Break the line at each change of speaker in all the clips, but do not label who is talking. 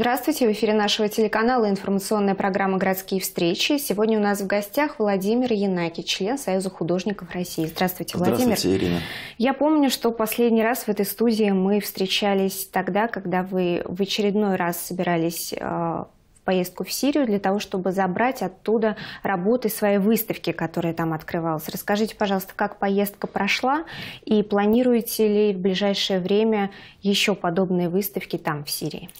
Здравствуйте, в эфире нашего телеканала информационная программа «Городские встречи». Сегодня у нас в гостях Владимир Янаки, член Союза художников России. Здравствуйте, Владимир. Здравствуйте, Ирина. Я помню, что последний раз в этой студии мы встречались тогда, когда вы в очередной раз собирались э, поездку в Сирию для того, чтобы забрать оттуда работы своей выставки, которая там открывалась. Расскажите, пожалуйста, как поездка прошла и планируете ли в ближайшее время еще подобные выставки там, в Сирии?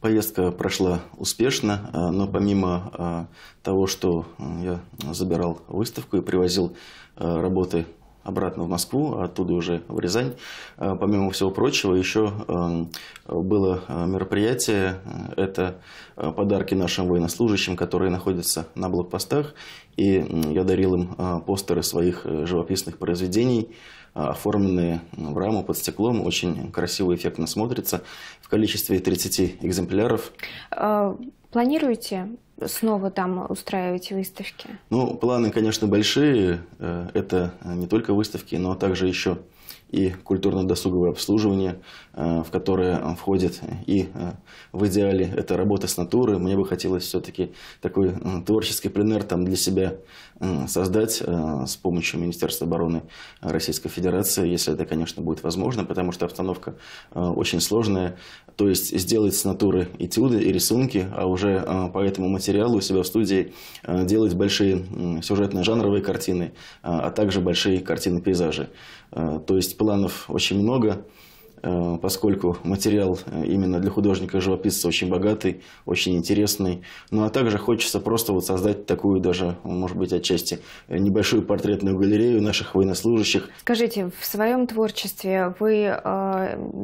Поездка прошла успешно, э, но помимо э, того, что э, я забирал выставку и привозил работы обратно в Москву, а оттуда уже в Рязань. Помимо всего прочего, еще эм, было мероприятие, это подарки нашим военнослужащим, которые находятся на блокпостах, и я дарил им постеры своих живописных произведений, а, оформленные в раму под стеклом. Очень красиво и эффектно смотрится в количестве 30 экземпляров.
А, планируете снова там устраивать выставки?
Ну, планы, конечно, большие. Э, это не только выставки, но также еще и культурно-досуговое обслуживание, э, в которое входит и э, в идеале это работа с натуры. Мне бы хотелось все-таки такой э, творческий пленер там для себя создать с помощью Министерства обороны Российской Федерации, если это, конечно, будет возможно, потому что обстановка очень сложная. То есть сделать с натуры этюды и рисунки, а уже по этому материалу у себя в студии делать большие сюжетные жанровые картины, а также большие картины-пейзажи. То есть планов очень много. Э, поскольку материал э, именно для художника-живописца очень богатый, очень интересный. Ну а также хочется просто вот создать такую даже, может быть, отчасти э, небольшую портретную галерею наших военнослужащих.
Скажите, в своем творчестве вы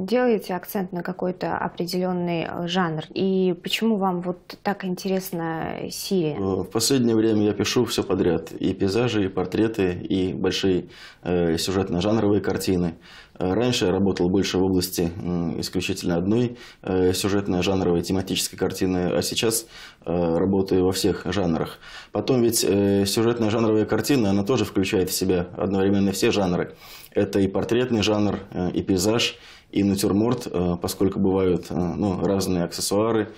делаете акцент на какой-то определенный жанр? И почему вам вот так интересна Сирия?
В последнее время я пишу все подряд. И пейзажи, и портреты, и большие сюжетно-жанровые картины. Э, раньше я работал больше в области исключительно одной э, сюжетной, жанровой, тематической картины, а сейчас э, работаю во всех жанрах. Потом ведь сюжетная жанровая картина, она тоже включает в себя одновременно все жанры. Это и портретный жанр, и пейзаж, и натюрморт, поскольку бывают ну, разные аксессуары,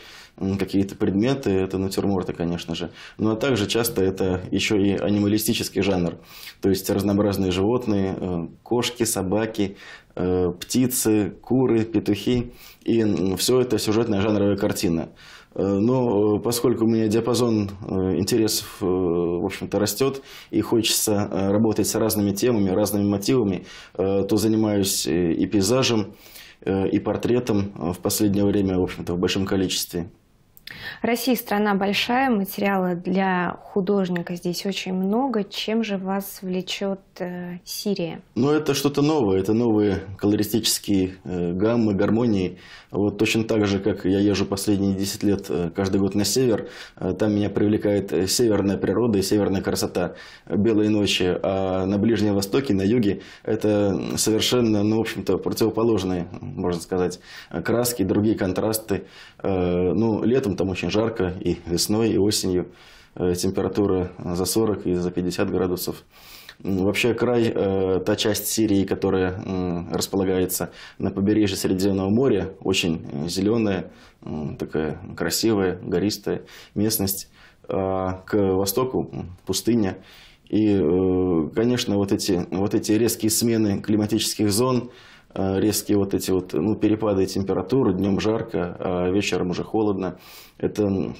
какие-то предметы, это натюрморты, конечно же. Но ну, а также часто это еще и анималистический жанр, то есть разнообразные животные, э, кошки, собаки, э, птицы, куры, петухи. И все это сюжетная жанровая картина. Э, но поскольку у меня диапазон интересов, в общем-то, растет, и хочется работать с разными темами, разными мотивами, то занимаюсь и пейзажем, и портретом в последнее время, в общем-то, в большом количестве.
Россия страна большая, материала для художника здесь очень много. Чем же вас влечет э, Сирия?
Ну, это что-то новое. Это новые колористические э, гаммы, гармонии. Вот точно так же, как я езжу последние 10 лет э, каждый год на север, э, там меня привлекает э, северная природа и северная красота, белые ночи. А на Ближнем Востоке, на юге, это совершенно, ну, в общем-то, противоположные, можно сказать, краски, другие контрасты. Э, ну, летом там летом очень жарко, и весной, и осенью э, температура за 40 и за 50 градусов. Вообще край, э, та часть Сирии, которая располагается на побережье Средиземного моря, очень э, зеленая, такая красивая, гористая местность. А к востоку пустыня. И, конечно, вот эти, вот эти резкие смены климатических зон – Э, резкие вот эти вот ну, перепады температуры, днем жарко, а вечером уже холодно. Это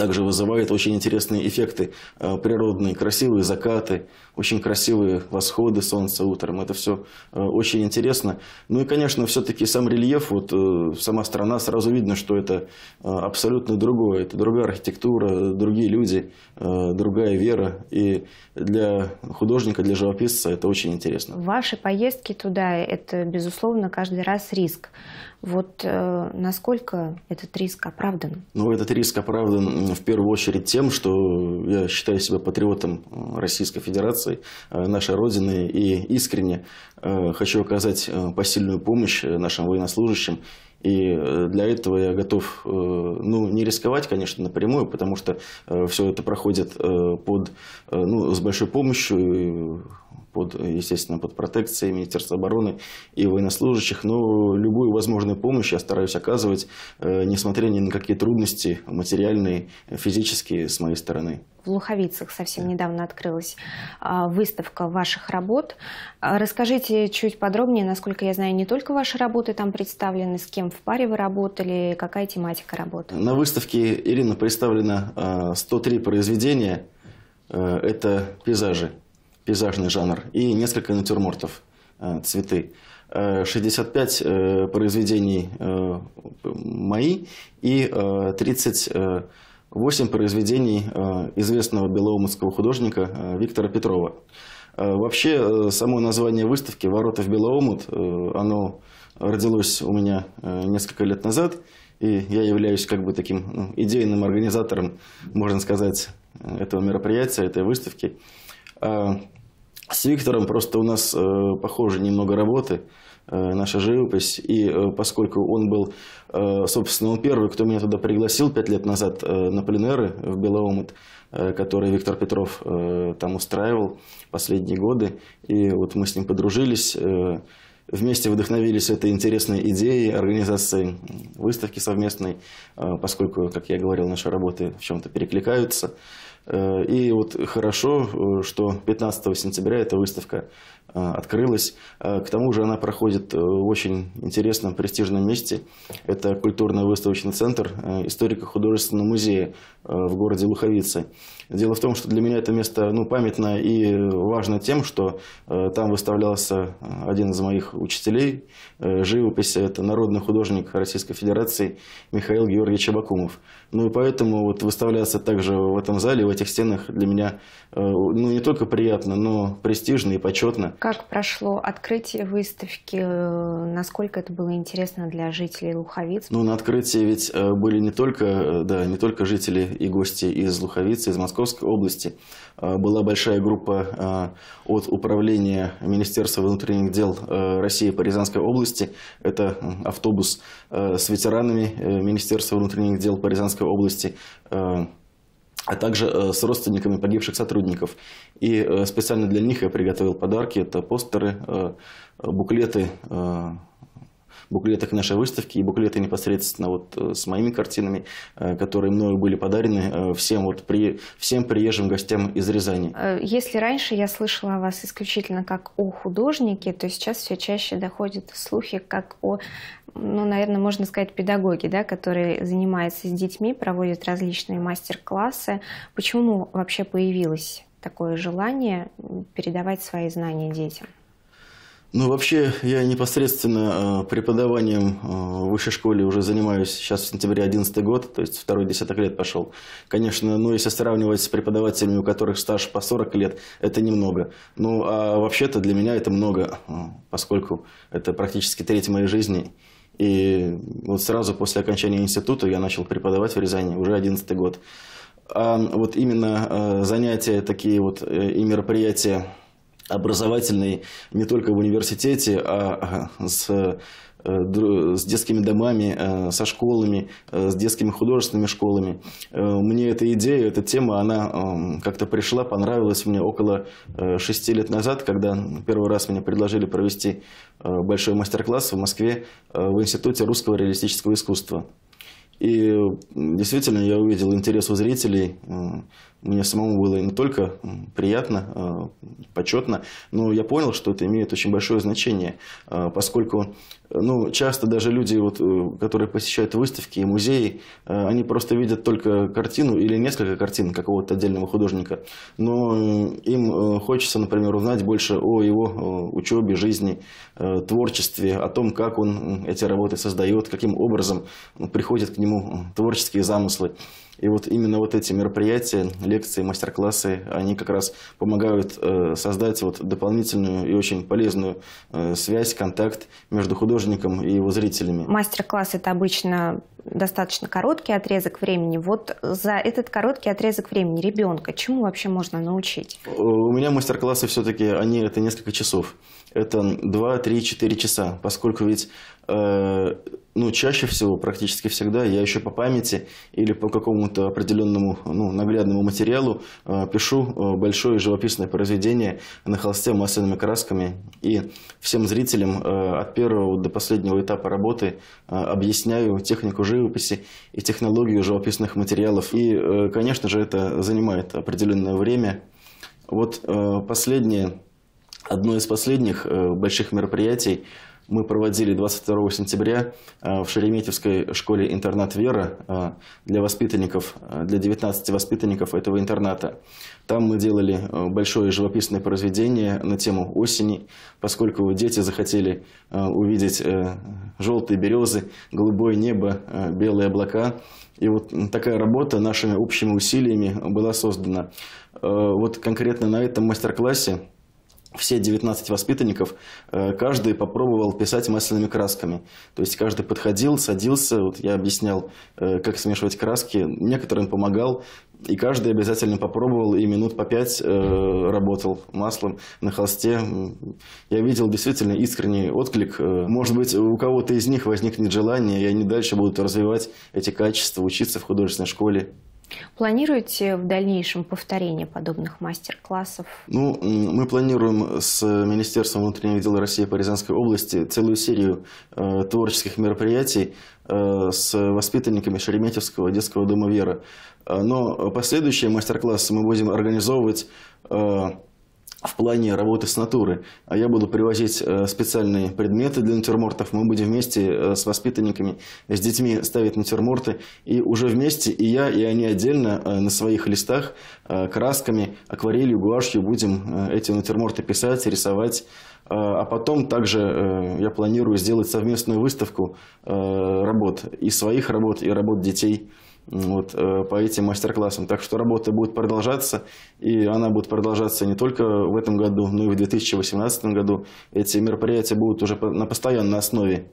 также вызывает очень интересные эффекты э, природные, красивые закаты, очень красивые восходы солнца утром. Это все э, очень интересно. Ну и, конечно, все-таки сам рельеф, вот э, сама страна, сразу видно, что это абсолютно другое. Это другая архитектура, другие люди, другая вера. И для художника, для живописца это очень интересно.
Ваши поездки туда – это, безусловно, каждый раз риск. Вот э, насколько этот риск оправдан?
Ну, этот риск оправдан в первую очередь тем, что я считаю себя патриотом Российской Федерации, э, нашей Родины, и искренне э, хочу оказать э, посильную помощь э, нашим военнослужащим. И для этого я готов ну, не рисковать, конечно, напрямую, потому что все это проходит под, ну, с большой помощью под, естественно, под протекцией Министерства обороны и военнослужащих. Но любую возможную помощь я стараюсь оказывать, э, несмотря ни на какие трудности материальные, физические с моей стороны.
В Луховицах совсем недавно открылась а, выставка ваших работ. А, расскажите чуть подробнее, насколько я знаю, не только ваши работы там представлены, с кем в паре вы работали, какая тематика работы.
На выставке, Ирина, представлено а, 103 произведения. Э, это пейзажи пейзажный жанр, и несколько натюрмортов, э, цветы. 65 э, э, произведений мои и 38 произведений известного белоумовского художника Виктора Петрова. Вообще, само название выставки «Ворота в Белоомут», оно родилось у меня несколько лет назад, и я являюсь как бы таким ну, идейным организатором, можно сказать, этого мероприятия, этой выставки. С Виктором просто у нас э, похожи немного работы, э, наша живопись. И э, поскольку он был, э, собственно, он первый, кто меня туда пригласил пять лет назад э, на пленеры в Белоумут, э, который Виктор Петров э, там устраивал последние годы. И вот мы с ним подружились. Э, вместе вдохновились этой интересной идеей организации выставки совместной, э, поскольку, как я говорил, наши работы в чем-то перекликаются. Э, и вот хорошо, э, что 15 сентября эта выставка Э, открылась. Э, к тому же она проходит э, в очень интересном престижном месте. Это культурно-выставочный центр историко-художественного музея в городе Луховицы. Дело в том, что для меня это место ну, памятно и важно тем, что там выставлялся один из моих учителей живописи, это народный художник Российской Федерации Михаил Георгиевич Абакумов. Ну и поэтому вот выставляться также в этом зале, в этих стенах для меня ну, не только приятно, но престижно и почетно.
Как прошло открытие выставки? Э, насколько это было интересно для жителей Луховиц?
Ну, на открытии ведь э, были не только, э, да, не только жители и гости из Луховицы, из Московской области. Была большая группа от управления Министерства внутренних дел России по Рязанской области. Это автобус с ветеранами Министерства внутренних дел по Рязанской области, а также э, с родственниками погибших сотрудников. И э, специально для них я приготовил подарки. Это постеры, э, буклеты, буклетах нашей выставки и буклеты непосредственно вот э, с моими картинами, э, которые мною были подарены э, всем, вот при, всем приезжим гостям из Рязани.
Если раньше я слышала о вас исключительно как о художнике, то сейчас все чаще доходят слухи как о, ну, наверное, можно сказать, педагоге, да, который занимается с детьми, проводит различные мастер-классы. Почему вообще появилось такое желание передавать свои знания детям?
Ну, вообще, я непосредственно э, преподаванием э, в высшей школе уже занимаюсь сейчас в сентябре 11 год, то есть второй десяток лет пошел. Конечно, ну, если сравнивать с преподавателями, у которых стаж по 40 лет, это немного. Ну, а вообще-то для меня это много, э, поскольку это практически треть моей жизни. И вот сразу после окончания института я начал преподавать в Рязани, уже 11 год. А вот именно занятия такие вот и мероприятия образовательной не только в университете, а, а с э, с детскими домами, э, со школами, э, с детскими художественными школами. Мне эта идея, эта тема, она эм, как-то пришла, понравилась мне около шести лет назад, когда первый раз мне предложили провести большой мастер-класс в Москве в Институте русского реалистического искусства. И действительно я увидел интерес у зрителей. Мне самому было не только приятно, а, почетно, но я понял, что это имеет очень большое значение, а, поскольку ну, часто даже люди, вот, э, которые посещают выставки и музеи, а, они просто видят только картину или несколько картин какого-то отдельного художника, но э, им э, хочется, например, узнать больше о его учебе, жизни, творчестве, о том, как он эти работы создает, каким образом приходит к нему ему творческие замыслы. И вот именно вот эти мероприятия, лекции, мастер-классы, они как раз помогают э, создать вот дополнительную и очень полезную э, связь, контакт между художником и его зрителями.
Мастер-класс – это обычно достаточно короткий отрезок времени. Вот за этот короткий отрезок времени ребенка чему вообще можно научить?
У меня мастер-классы все-таки, они это несколько часов. Это 2, 3, 4 часа, поскольку ведь, э, ну, чаще всего, практически всегда, я еще по памяти или по какому-то определенному, ну, наглядному материалу э, пишу э, большое живописное произведение на холсте масляными красками. И всем зрителям э, от первого до последнего этапа работы э, объясняю технику живописи и технологию живописных материалов. И, э, конечно же, это занимает определенное время. Вот э, последнее, одно из последних э, больших мероприятий – мы проводили 22 сентября э, в Шереметьевской школе «Интернат Вера» э, для воспитанников, э, для 19 воспитанников этого интерната. Там мы делали большое живописное произведение на тему осени, поскольку дети захотели увидеть желтые березы, голубое небо, белые облака. И вот такая работа нашими общими усилиями была создана. Вот конкретно на этом мастер-классе все 19 воспитанников, э, каждый попробовал писать масляными красками. То есть каждый подходил, садился, вот я объяснял, э, как смешивать краски, некоторым помогал, и каждый обязательно попробовал и минут по пять э, работал маслом на холсте. Я видел действительно искренний отклик. Может быть, у кого-то из них возникнет желание, и они дальше будут развивать эти качества, учиться в художественной школе.
Планируете в дальнейшем повторение подобных мастер-классов?
Ну, мы планируем с Министерством внутренних дел России по Рязанской области целую серию э, творческих мероприятий э, с воспитанниками Шереметьевского детского дома «Вера». Э, но последующие мастер-классы мы будем организовывать э, в плане работы с натуры. А я буду привозить э, специальные предметы для натюрмортов. Мы будем вместе э, с воспитанниками, с детьми ставить натюрморты. И уже вместе и я, и они отдельно э, на своих листах красками, акварелью, гуашью будем эти натюрморты писать, рисовать. А потом также я планирую сделать совместную выставку работ, и своих работ, и работ детей вот, э, по этим мастер-классам. Так что работа будет продолжаться, и она будет продолжаться не только в этом году, но и в 2018 году. Эти мероприятия будут уже на постоянной основе.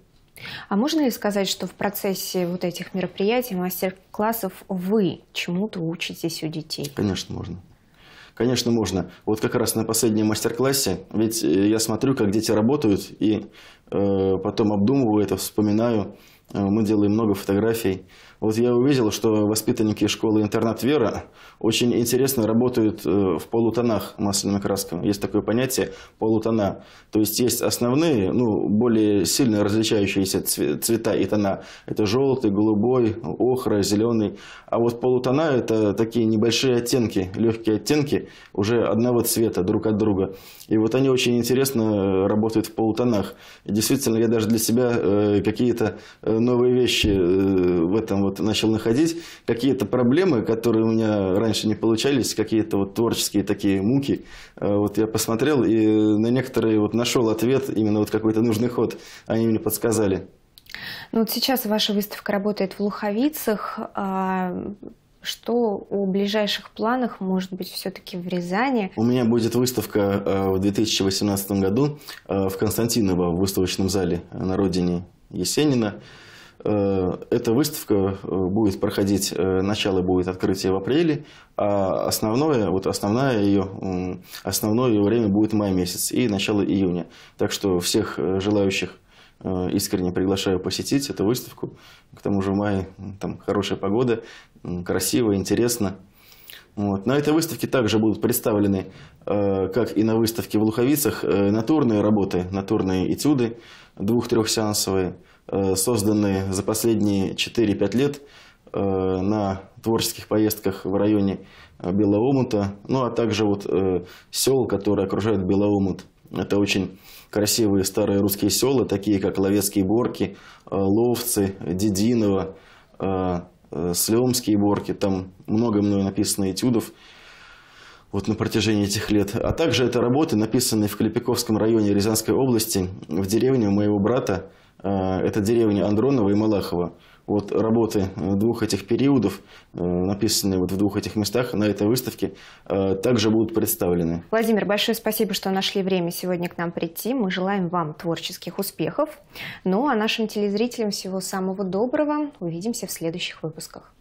А можно ли сказать, что в процессе вот этих мероприятий, мастер-классов, вы чему-то учитесь у детей?
Конечно, можно. Конечно, можно. Вот как раз на последнем мастер-классе, ведь э, я смотрю, как дети работают, и э, потом обдумываю это, вспоминаю. Э, мы делаем много фотографий, вот я увидел, что воспитанники школы-интернат «Вера» очень интересно работают э, в полутонах масляными красками. Есть такое понятие «полутона». То есть есть основные, ну, более сильно различающиеся цвета и тона. Это желтый, голубой, охра, зеленый. А вот полутона – это такие небольшие оттенки, легкие оттенки уже одного цвета друг от друга. И вот они очень интересно э, работают в полутонах. И действительно, я даже для себя э, какие-то новые вещи в этом вот начал находить какие-то проблемы, которые у меня раньше не получались, какие-то вот творческие такие муки. Э, вот я посмотрел и на некоторые вот нашел ответ, именно вот какой-то нужный ход они мне подсказали.
Ну вот сейчас ваша выставка работает в Луховицах. А, что о ближайших планах, может быть, все-таки в Рязани?
У меня будет выставка э, в 2018 году э, в Константиново, в выставочном зале на родине Есенина. Э, эта выставка э, будет проходить, э, начало будет открытие в апреле, а основное, вот основное ее, основное ее время будет май месяц и начало июня. Так что всех желающих искренне приглашаю посетить эту выставку. К тому же в мае там хорошая погода, красиво, интересно. Вот. На этой выставке также будут представлены, как и на выставке в Луховицах, натурные работы, натурные этюды, двух-трехсеансовые, Э, созданы за последние 4-5 лет э, на творческих поездках в районе э, Белоумута, ну а также вот сел, которые окружают Белоумут. Это очень красивые старые русские села, такие как Ловецкие Борки, Ловцы, Дединово, Слемские Борки. Там много мною написано этюдов вот на протяжении этих лет. А также это работы, написанные в Клепиковском районе Рязанской области, в деревне моего брата, а, это деревни Андронова и Малахова. Вот работы э, двух этих периодов, э, написанные вот в двух этих местах на этой выставке, э, также будут представлены.
Владимир, большое спасибо, что нашли время сегодня к нам прийти. Мы желаем вам творческих успехов. Ну а нашим телезрителям всего самого доброго. Увидимся в следующих выпусках.